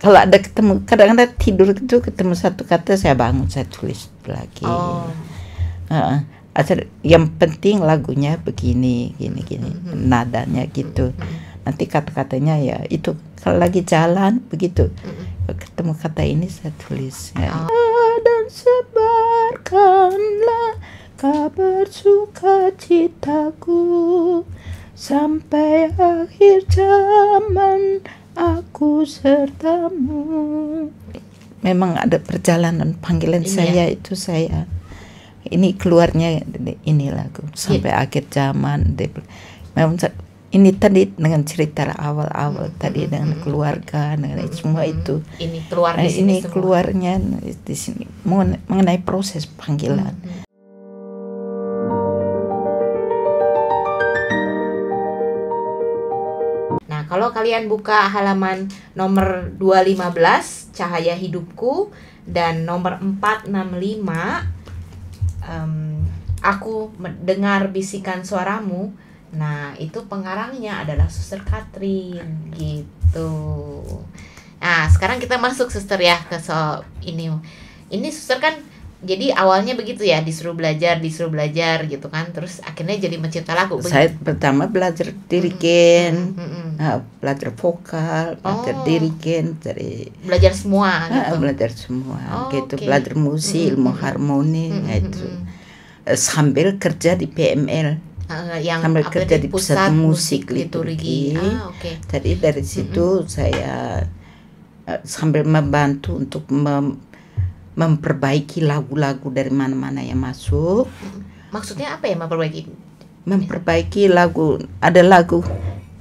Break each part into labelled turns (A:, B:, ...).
A: kalau ada ketemu kadang-kadang tidur itu ketemu satu kata saya bangun saya tulis lagi oh. uh, yang penting lagunya begini gini gini mm-hmm. nadanya gitu mm-hmm. nanti kata-katanya ya itu kalau lagi jalan begitu mm-hmm. ketemu kata ini saya tulis ya. oh. dan sebarkanlah kabar suka citaku sampai akhir zaman aku sertamu memang ada perjalanan panggilan iya. saya itu saya ini keluarnya ini lagu iya. sampai yeah. akhir zaman memang ini tadi dengan cerita awal-awal mm -hmm. tadi mm-hmm. dengan keluarga dengan mm -hmm. semua itu
B: ini keluar di nah, sini ini semua.
A: keluarnya di sini mengenai proses
B: panggilan mm -hmm. kalau kalian buka halaman nomor 215 Cahaya Hidupku dan nomor 465 um, Aku mendengar bisikan suaramu. Nah, itu pengarangnya adalah Suster Katrin gitu. Nah, sekarang kita masuk Suster ya ke so ini. Ini Suster kan jadi awalnya begitu ya disuruh belajar disuruh belajar gitu kan terus akhirnya jadi mencipta lagu begitu. saya
A: pertama belajar dirigen mm -hmm. uh, belajar vokal belajar oh. dirigen dari belajar
B: semua ah, gitu. Uh,
A: belajar semua oh, gitu okay. belajar musik mm -hmm. ilmu harmoni mm -hmm. itu uh, sambil kerja di PML
B: uh, ah, yang sambil kerja
A: di pusat, pusat musik gitu, liturgi, Ah, okay. jadi dari situ mm -hmm. saya eh, sambil membantu untuk mem memperbaiki lagu-lagu dari mana-mana yang masuk.
B: Maksudnya apa ya memperbaiki?
A: Memperbaiki lagu ada lagu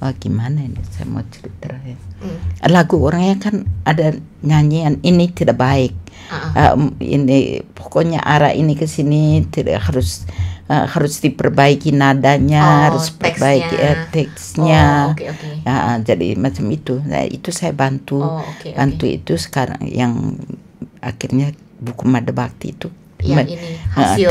A: oh, gimana ini saya mau cerita ya. Hmm. Lagu orangnya kan ada nyanyian ini tidak baik. Uh-uh. Um, ini pokoknya arah ini ke sini tidak harus uh, harus diperbaiki nadanya, oh, harus perbaiki teksnya. Eh, teksnya. Oh, okay, okay. Uh, jadi macam itu. Nah, itu saya bantu. Oh, okay, bantu okay. itu sekarang yang akhirnya buku Madabakti itu yang Ma ini ah, hasil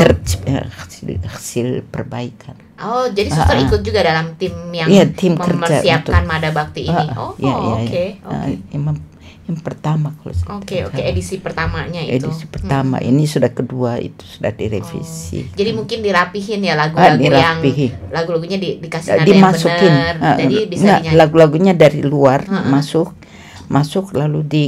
A: uh, hasil, hasil perbaikan.
B: Oh, jadi ah, suster uh, ikut juga dalam tim yang yeah, tim mempersiapkan untuk, Mada Bakti ini. Uh, oh, iya, iya, oke. yeah, oke. okay, yeah. okay.
A: uh, yang, yang pertama kalau Oke,
B: oke, okay, okay. edisi pertamanya itu. Edisi hmm. pertama. Hmm.
A: Ini sudah kedua itu sudah direvisi. Oh.
B: Jadi hmm. mungkin dirapihin ya lagu-lagu ah, yang lagu-lagunya di, dikasih nada Dimasukin. yang benar. Uh, jadi bisa nah,
A: lagu-lagunya dari luar uh -huh. masuk masuk lalu di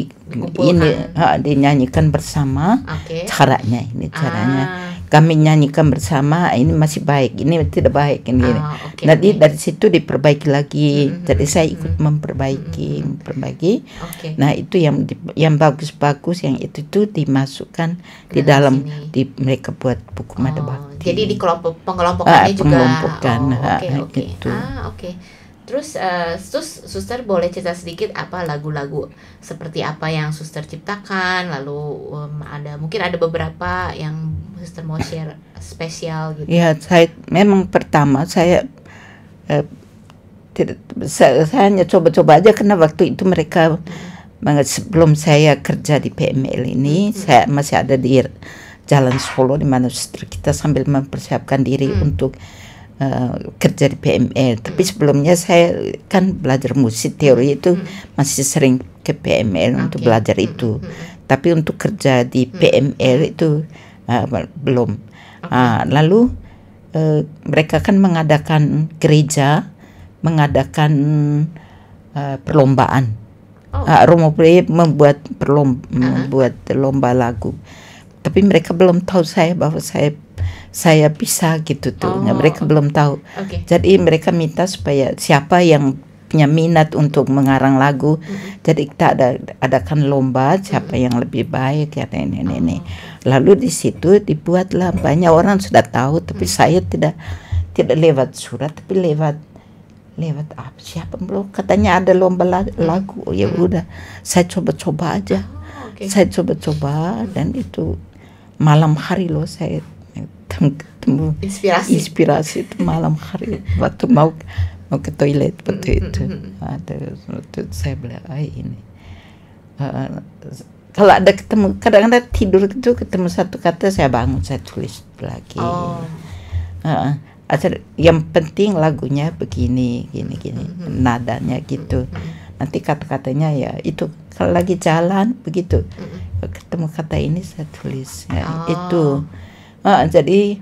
A: ini ha, dinyanyikan bersama okay. caranya ini ah. caranya ah. kami nyanyikan bersama ini masih baik ini tidak baik ini ah, okay, nanti okay. dari situ diperbaiki lagi mm-hmm. jadi saya ikut mm-hmm. memperbaiki mm-hmm. memperbaiki okay. nah itu yang yang bagus-bagus yang itu tuh dimasukkan di dalam sini. di mereka buat buku oh, mada bakti
B: jadi di kelompok pengelompokannya ah, juga pengelompokan oh, okay, okay.
A: itu ah,
B: okay Terus uh, terus suster boleh cerita sedikit apa lagu-lagu seperti apa yang suster ciptakan lalu um, ada mungkin ada beberapa yang suster mau share spesial gitu. Iya,
A: saya memang pertama saya uh, saya, saya hanya coba-coba aja karena waktu itu mereka banget sebelum saya kerja di PML ini hmm. saya masih ada di Jalan Solo di mana suster kita sambil mempersiapkan diri hmm. untuk Eh, kerja di PML tapi sebelumnya saya kan belajar musik teori itu hmm. masih sering ke PML okay. untuk belajar hmm, itu hmm, tapi untuk kerja di PML itu uh, belum uh, lalu uh, mereka kan mengadakan gereja mengadakan uh, perlombaan oh. uh, ah, Romo Play membuat perlomba uh -huh. membuat lomba lagu tapi mereka belum tahu saya bahwa saya saya bisa gitu tuh. Nah, oh, mereka belum tahu. Okay. Jadi mereka minta supaya siapa yang punya minat untuk mengarang lagu, mm -hmm. jadi kita ada adakan lomba siapa mm -hmm. yang lebih baik ya ini ini. Oh. Lalu di situ dibuatlah banyak orang sudah tahu, tapi mm -hmm. saya tidak tidak lewat surat, tapi lewat lewat apa siapa belum katanya ada lomba lagu oh, ya udah saya coba-coba aja oh, okay. saya coba-coba dan itu malam hari loh saya temu ketemu inspirasi inspirasi itu malam hari waktu mau mau ke toilet waktu itu ada, waktu itu saya bilang ah ini uh, kalau ada ketemu kadang-kadang tidur itu ketemu satu kata saya bangun saya tulis lagi oh. uh, asal yang penting lagunya begini gini gini mm -hmm. nadanya gitu mm -hmm. nanti kata-katanya ya itu kalau lagi jalan begitu mm -hmm. ketemu kata ini saya tulis ya, oh. itu uh, jadi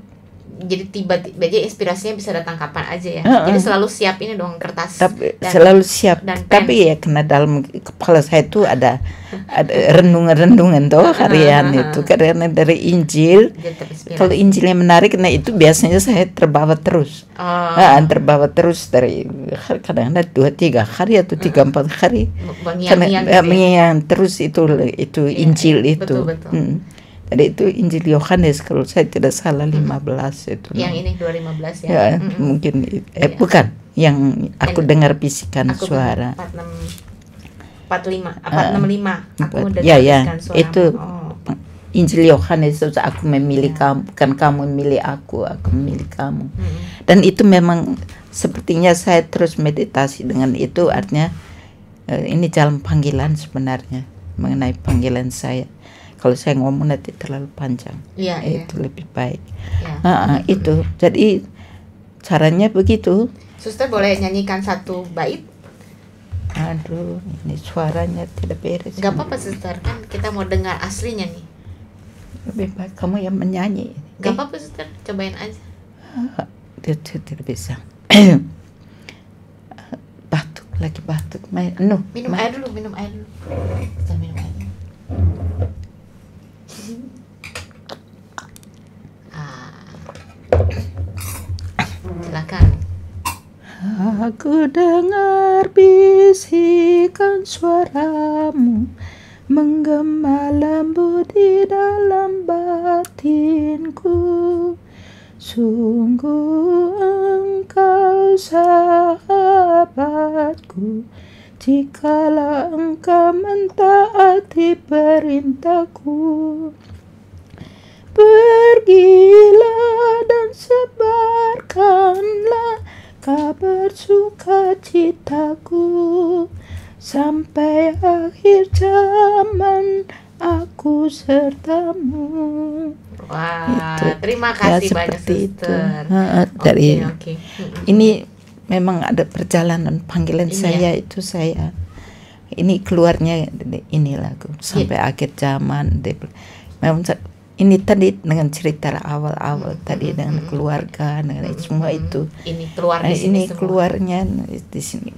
B: jadi tiba-tiba aja inspirasinya bisa datang kapan aja ya. Uh, uh. Jadi ah. selalu siap ini dong kertas.
A: Tapi dan, selalu siap. Dan Tapi ya karena dalam kepala saya itu ada ada rendungan-rendungan tuh harian itu karena dari Injil. Kalau Injilnya menarik, nah itu biasanya saya terbawa terus. Oh. Uh, terbawa terus dari kadang-kadang dua tiga hari atau hmm. tiga empat hari.
B: Mengiang-ngiang. Gitu
A: ya? terus itu itu yeah. Injil iya. itu. Betul, betul. Hmm Tadi itu Injil Yohanes kalau saya tidak salah 15 hmm. itu. Yang ini 2015 ya. ya -hmm. mungkin hmm. eh ya. bukan yang aku yang dengar bisikan aku suara.
B: 46 45 465 uh, aku ya, dengar ya, ya. suara. Itu oh.
A: Injil Yohanes aku memilih ya. kamu bukan kamu memilih aku, aku memilih kamu. -hmm. hmm. Dan itu memang sepertinya saya terus meditasi dengan itu artinya eh, ini jalan panggilan sebenarnya mengenai panggilan saya kalau saya ngomong nanti terlalu panjang ya, itu lebih baik ya. uh, uh, itu jadi caranya begitu
B: suster boleh nyanyikan satu bait
A: aduh ini suaranya tidak beres nggak apa-apa
B: suster kan kita mau dengar aslinya nih
A: lebih baik kamu yang menyanyi
B: nggak eh. apa-apa suster cobain aja
A: tidak bisa batuk lagi batuk main anu, no, minum air
B: dulu minum air dulu kita minum air Ah. silakan
A: aku dengar bisikan suaramu menggema lembut di dalam batinku sungguh engkau sahabatku Jikalau engkau mentaati perintahku Pergilah dan sebarkanlah kabar sukacitaku Sampai akhir zaman aku sertamu. Wah, terima kasih ya, banyak itu. sister. Itu. Dari okay, okay. ini memang ada perjalanan panggilan ini iya. saya itu saya ini keluarnya ini lagu iya. sampai yeah. akhir zaman memang ini tadi dengan cerita awal-awal -hmm. tadi dengan mm-hmm. keluarga dengan -hmm. semua itu
B: ini keluar nah, ini semua.
A: keluarnya di sini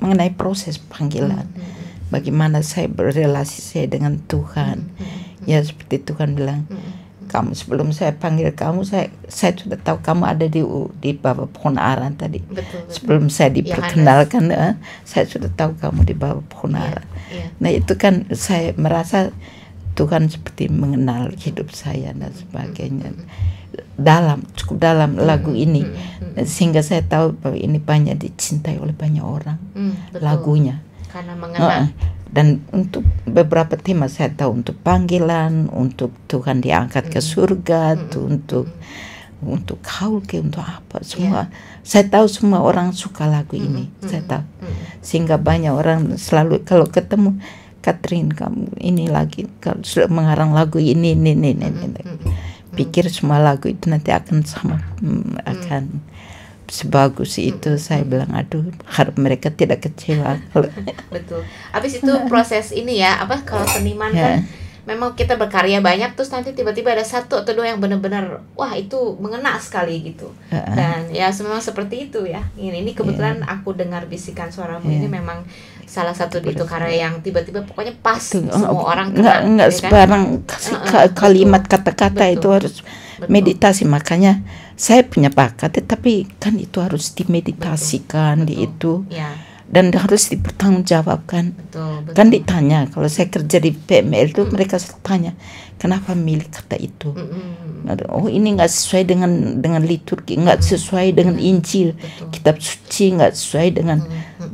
A: mengenai proses panggilan -hmm. bagaimana saya berrelasi saya dengan Tuhan -hmm. ya seperti Tuhan bilang -hmm kamu sebelum saya panggil kamu saya saya sudah tahu kamu ada di di bawah pohon aran tadi betul, betul. sebelum saya diperkenalkan ya, saya sudah tahu kamu di bawah pohon iya, aran ya, nah itu kan saya merasa Tuhan seperti mengenal hidup saya dan mm-hmm. sebagainya dalam cukup dalam lagu mm-hmm. ini mm-hmm. sehingga saya tahu bahwa ini banyak dicintai oleh banyak orang mm, lagunya
B: karena mengenal. Uh,
A: dan untuk beberapa tema saya tahu untuk panggilan, untuk Tuhan diangkat hmm ke surga, mm-hmm. untuk hmm untuk kau ke untuk apa ya. semua. Yeah. Saya tahu semua orang suka lagu hmm. ini. hmm Saya hmm. tahu. hmm Sehingga banyak orang selalu kalau ketemu Catherine kamu ini lagi kalau sudah mengarang lagu ini ini ini ini. Hmm. ini. hmm Pikir semua lagu itu nanti akan sama akan hmm sebagus itu saya bilang aduh harap mereka tidak kecewa
B: betul habis itu proses ini ya apa kalau seniman yeah. kan memang kita berkarya banyak terus nanti tiba-tiba ada satu atau dua yang benar-benar wah itu mengena sekali gitu dan ya memang seperti itu ya ini ini kebetulan yeah. aku dengar bisikan suaramu yeah. ini memang salah satu itu karya yang tiba-tiba pokoknya pas Tuh, semua orang kena, enggak enggak ya kan? sebarang uh -uh, kalimat
A: kata-kata itu harus betul. meditasi makanya saya punya bakat tapi kan itu harus dimeditasikan betul, di itu ya. dan harus dipertanggungjawabkan betul, betul. kan ditanya kalau saya kerja di PML itu mm. mereka tanya kenapa milik kata itu mm -hmm. oh ini nggak sesuai dengan dengan liturgi nggak sesuai dengan Injil betul. kitab suci nggak sesuai dengan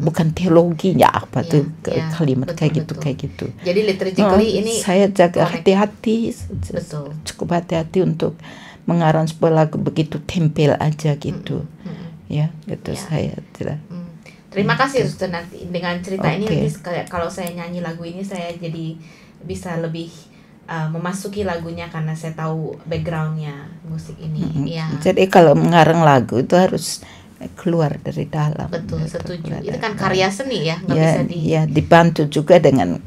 A: bukan teologinya apa ya, tuh ya, kalimat betul, kayak gitu kayak gitu jadi liturgi oh, ini saya jaga hati-hati cukup hati-hati untuk mengarang sebuah lagu begitu tempel aja gitu hmm. Hmm. ya gitu ya. saya tidak
B: hmm. terima gitu. kasih gitu. suster nanti dengan cerita okay. ini nanti kalau saya nyanyi lagu ini saya jadi bisa lebih uh, memasuki lagunya karena saya tahu backgroundnya musik ini. Mm -hmm. ya. Jadi
A: kalau mengarang lagu itu harus keluar dari dalam.
B: Betul, setuju.
A: Itu kan karya
B: seni ya, nggak ya, bisa di.
A: Ya dibantu juga dengan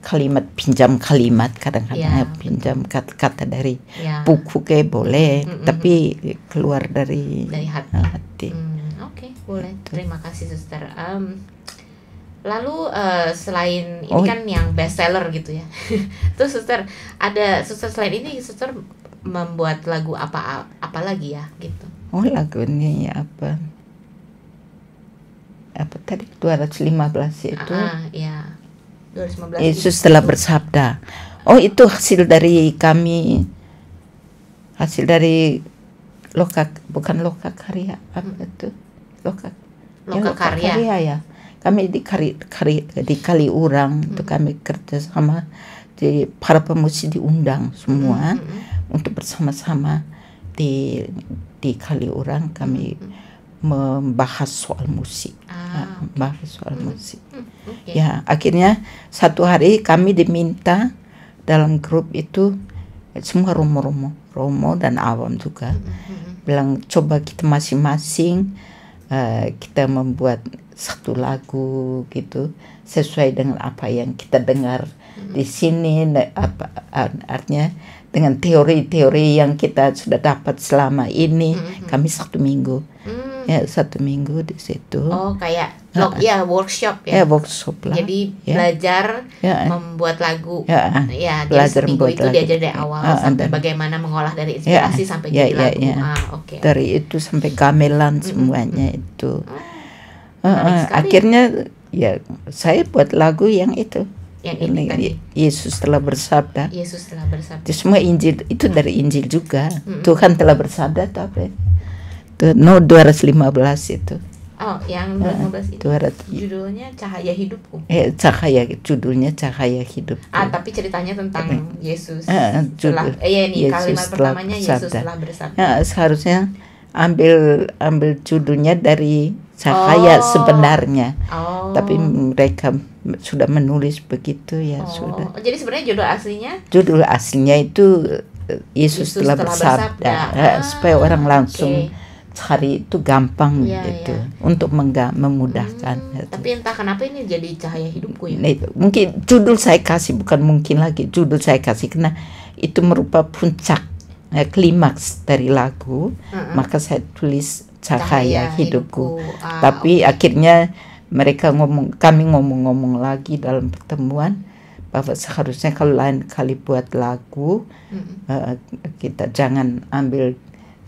A: kalimat pinjam kalimat kadang-kadang ya. pinjam kata-kata dari ya. buku kayak boleh mm -mm. tapi keluar dari, dari hati, hati. Mm,
B: oke okay, boleh Itu. terima kasih suster um, lalu uh, selain ini oh. kan yang bestseller gitu ya tuh suster ada suster selain ini suster membuat lagu apa apa lagi ya gitu
A: oh lagu ini ya, apa apa tadi 215 itu uh -uh, ya
B: 2015 Yesus telah
A: bersabda oh itu hasil dari kami hasil dari lokak bukan lokak karya apa itu lokak lokak, ya, lokak karya. karya ya kami di kari, kari di kali orang hmm. itu kami kerja sama di para pemusik diundang semua hmm, hmm, hmm. untuk bersama-sama di di kali orang kami hmm, hmm membahas soal musik ah, ah okay. soal hmm. musik hmm. Okay. ya akhirnya satu hari kami diminta dalam grup itu semua romo-romo romo dan awam juga hmm, hmm, hmm, hmm. bilang coba kita masing-masing uh, kita membuat satu lagu gitu sesuai dengan apa yang kita dengar hmm. di sini apa artinya dengan teori-teori yang kita sudah dapat selama ini hmm. kami satu minggu hmm. Ya, hmm. Ya satu minggu di situ. Oh
B: kayak blog ya workshop ya. Ya workshop lah. Jadi ya. belajar ya. membuat lagu.
A: Ya, ya belajar seminggu membuat itu lagu. diajar dari awal uh, sampai
B: bagaimana mengolah dari ya. inspirasi ya, sampai ya, jadi ya, lagu. Ya. Ah, okay. Dari
A: itu sampai gamelan semuanya -hmm. itu. Uh, uh, akhirnya ya saya buat lagu yang itu yang ini kan? Yesus telah bersabda. Yesus telah bersabda. Itu semua Injil itu mm. dari Injil juga. Hmm. Tuhan telah bersabda tapi itu no 215 itu
B: Oh, yang 215 itu. 200. Judulnya Cahaya Hidupku. Eh,
A: cahaya judulnya Cahaya Hidup. Ah,
B: tapi ceritanya tentang tapi, eh, Yesus. uh, judul, setelah eh ya ini Yesus kalimat pertamanya Yesus Yesus telah bersabda. Ya,
A: seharusnya ambil ambil judulnya dari cahaya oh. sebenarnya.
B: Oh. Tapi
A: mereka sudah menulis begitu ya, oh. sudah.
B: Jadi sebenarnya judul aslinya?
A: Judul aslinya itu Yesus, Yesus telah, telah bersabda, bersabda. Ah, supaya orang langsung okay hari itu gampang ya, gitu ya. untuk memudahkan. Hmm, gitu. Tapi
B: entah kenapa ini jadi cahaya hidupku ya. Nah, itu.
A: Mungkin judul saya kasih bukan mungkin lagi judul saya kasih karena itu merupakan puncak eh, klimaks dari lagu. Uh -uh. Maka saya tulis cahaya, cahaya hidupku. hidupku. Ah, Tapi okay. akhirnya mereka ngomong kami ngomong-ngomong lagi dalam pertemuan bahwa seharusnya kalau lain kali buat lagu mm -hmm. uh, kita jangan ambil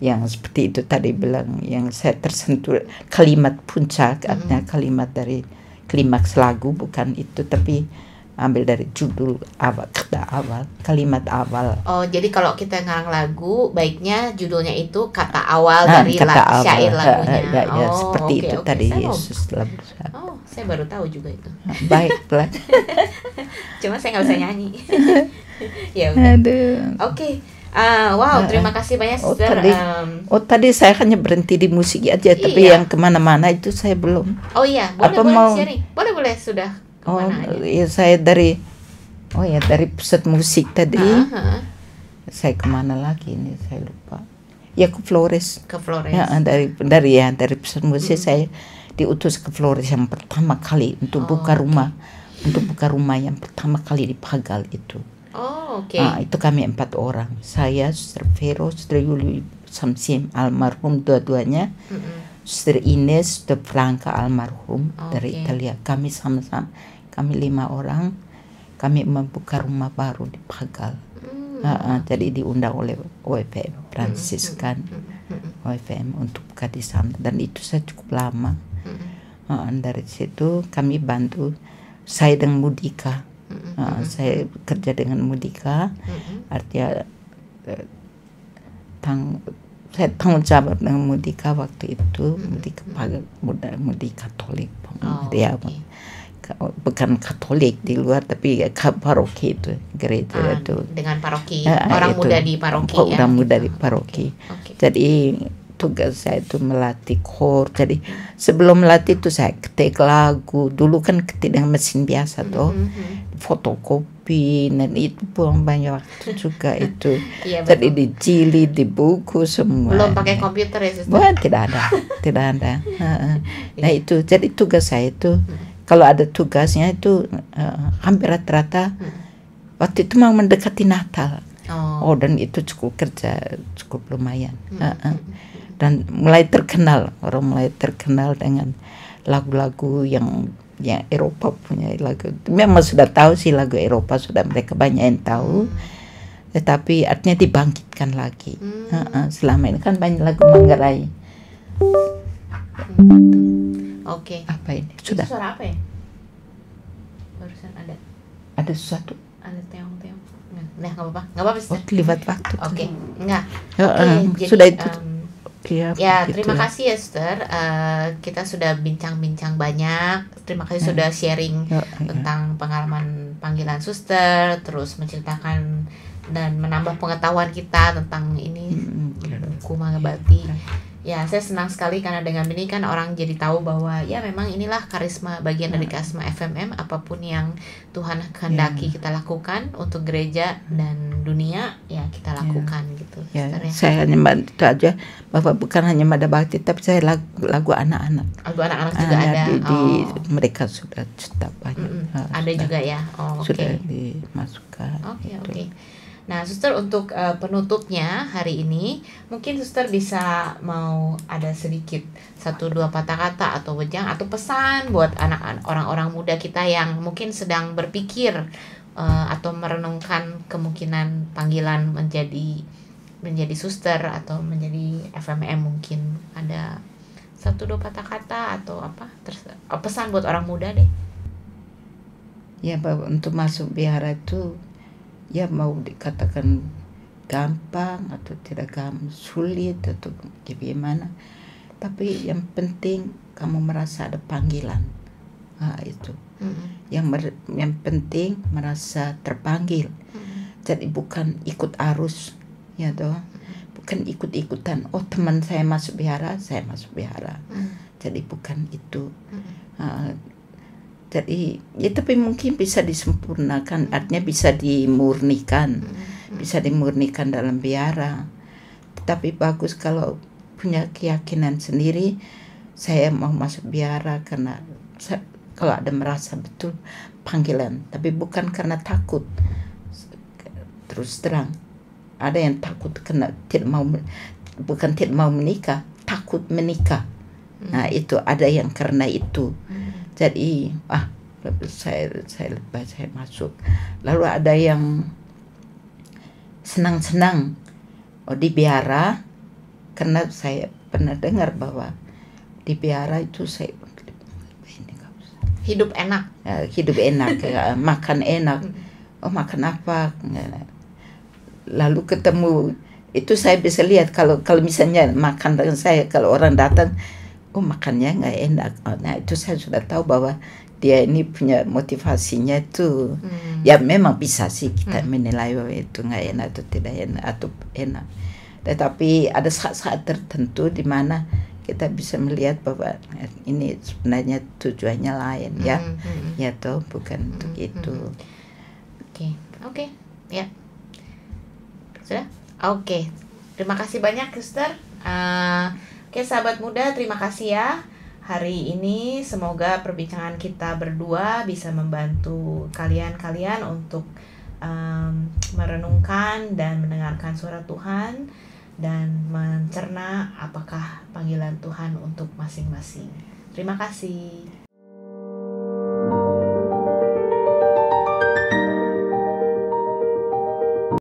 A: yang seperti itu tadi bilang yang saya tersentuh kalimat puncak mm artinya kalimat dari klimaks lagu bukan itu tapi ambil dari judul awal kata awal kalimat awal
B: oh jadi kalau kita ngarang lagu baiknya judulnya itu kata awal nah, dari kata la awal. syair ah, ah, lagunya ya, ya, oh, seperti okay, itu okay. tadi saya Yesus oh saya baru tahu juga itu ah,
A: baiklah
B: cuma saya nggak bisa nyanyi ya oke okay. Ah, wow, ah, terima ah. kasih banyak oh, Tadi, um,
A: oh, tadi saya hanya berhenti di musik aja, iya. tapi yang kemana-mana itu saya belum.
B: Oh iya, boleh Apa boleh mau... Boleh boleh sudah.
A: Oh iya, saya dari oh ya dari pusat musik tadi. Uh ah, -huh. Saya kemana lagi ini saya lupa. Ya ke Flores.
B: Ke Flores. Ya,
A: dari dari ya dari pusat musik hmm. saya diutus ke Flores yang pertama kali untuk oh, buka rumah, untuk buka rumah yang pertama kali di Pagal itu
B: oke. okay. uh, itu
A: kami empat orang. Saya, Suster Vero, Suster Yuli Samsim almarhum dua-duanya. Mm -hmm. Suster Ines, Suster Franka almarhum okay. dari Italia. Kami sama-sama, kami lima orang. Kami membuka rumah baru di Pagal. Mm. Uh, uh, jadi diundang oleh OFM Franciscan mm OFM untuk buka di sana. Dan itu saya cukup lama. Mm uh, dari situ kami bantu saya dengan Mudika mm-hmm. uh, saya kerja dengan Mudika mm-hmm. artinya uh, tang saya tanggung jawab dengan Mudika waktu itu mm-hmm. Mudika muda Mudika Katolik oh, gitu ya okay. bukan Katolik di luar tapi ya, paroki itu gereja ah, itu dengan paroki uh, orang itu, muda di paroki orang ya? muda di ah, paroki okay. okay. jadi tugas saya itu melatih kor jadi sebelum melatih itu saya ketik lagu dulu kan ketik dengan mesin biasa tuh mm -hmm. Mm-hmm. fotokopi dan itu buang banyak waktu juga itu yeah, jadi cili di buku semua belum pakai
B: komputer ya Bukan,
A: tidak ada tidak ada iya. nah itu jadi tugas saya itu mm. kalau ada tugasnya itu uh, hampir rata-rata mm. waktu itu mau mendekati Natal Oh. oh, dan itu cukup kerja cukup lumayan. Hmm. Uh -uh dan mulai terkenal orang mulai terkenal dengan lagu-lagu yang yang Eropa punya lagu memang sudah tahu sih lagu Eropa sudah mereka banyak yang tahu tetapi artinya dibangkitkan lagi hmm. selama ini kan banyak lagu Manggarai oke okay. apa ini
B: sudah Itu suara apa ya barusan ada ada sesuatu ada teong-teong nah nggak apa nggak apa-apa oh, lewat waktu oke okay. nggak okay, sudah itu um, Ya, ya gitu. terima kasih ya Suster. Uh, kita sudah bincang-bincang banyak. Terima kasih ya. sudah sharing ya, ya. tentang pengalaman panggilan Suster, terus menceritakan dan menambah pengetahuan kita tentang ini gitu, ya. buku Mangabati. Ya, saya senang sekali karena dengan ini kan orang jadi tahu bahwa ya memang inilah karisma bagian dari karisma FMM apapun yang Tuhan kehendaki kita lakukan untuk gereja dan dunia ya kita iya. lakukan gitu, ya. gitu ya, saya hanya
A: itu aja bahwa bukan hanya pada Bakti tapi saya lagu lagu anak-anak
B: lagu anak-anak juga ada di, oh.
A: mereka sudah cetak banyak mm -mm. ada juga
B: ya oh, okay. sudah
A: dimasukkan
B: oke okay, gitu. oke okay. Nah, suster untuk uh, penutupnya hari ini mungkin suster bisa mau ada sedikit satu dua patah kata atau wejang atau pesan buat anak-anak orang-orang muda kita yang mungkin sedang berpikir uh, atau merenungkan kemungkinan panggilan menjadi menjadi suster atau menjadi FMM mungkin ada satu dua kata kata atau apa terus eh, pesan buat orang muda deh
A: ya bahwa untuk masuk biara itu ya mau dikatakan gampang atau tidak gampang sulit atau gimana tapi yang penting kamu merasa ada panggilan nah, itu Mm-hmm. yang mer yang penting merasa terpanggil hmm. jadi bukan ikut arus ya toh mm-hmm. bukan ikut-ikutan oh teman saya masuk biara saya masuk biara hmm. jadi bukan itu hmm. uh, jadi ya tapi mungkin bisa disempurnakan mm-hmm. artinya bisa dimurnikan hmm. bisa dimurnikan dalam biara tapi bagus kalau punya keyakinan sendiri saya mau masuk biara karena kalau ada merasa betul panggilan tapi bukan karena takut terus terang ada yang takut kena tidak mau bukan tidak mau menikah takut menikah hmm. nah itu ada yang karena itu hmm. jadi ah saya saya lepas saya masuk lalu ada yang senang-senang oh di biara karena saya pernah dengar bahwa di biara itu saya hidup enak uh, hidup enak uh, makan enak hmm. oh makan apa lalu ketemu itu saya bisa lihat kalau kalau misalnya makan dengan saya kalau orang datang oh makannya nggak enak oh, nah itu saya sudah tahu bahwa dia ini punya motivasinya tuh hmm. ya memang bisa sih kita hmm. menilai bahwa itu nggak enak atau tidak enak atau enak tetapi ada saat-saat tertentu di mana kita bisa melihat bahwa ini sebenarnya tujuannya lain ya mm -hmm. ya toh bukan mm -hmm. untuk hmm, hmm. itu oke
B: okay. oke okay. ya sudah oke okay. terima kasih banyak Suster uh, ah, oke okay, sahabat muda terima kasih ya hari ini semoga perbincangan kita berdua bisa membantu kalian-kalian untuk um, merenungkan dan mendengarkan suara Tuhan dan mencerna apakah panggilan Tuhan untuk masing-masing. Terima kasih.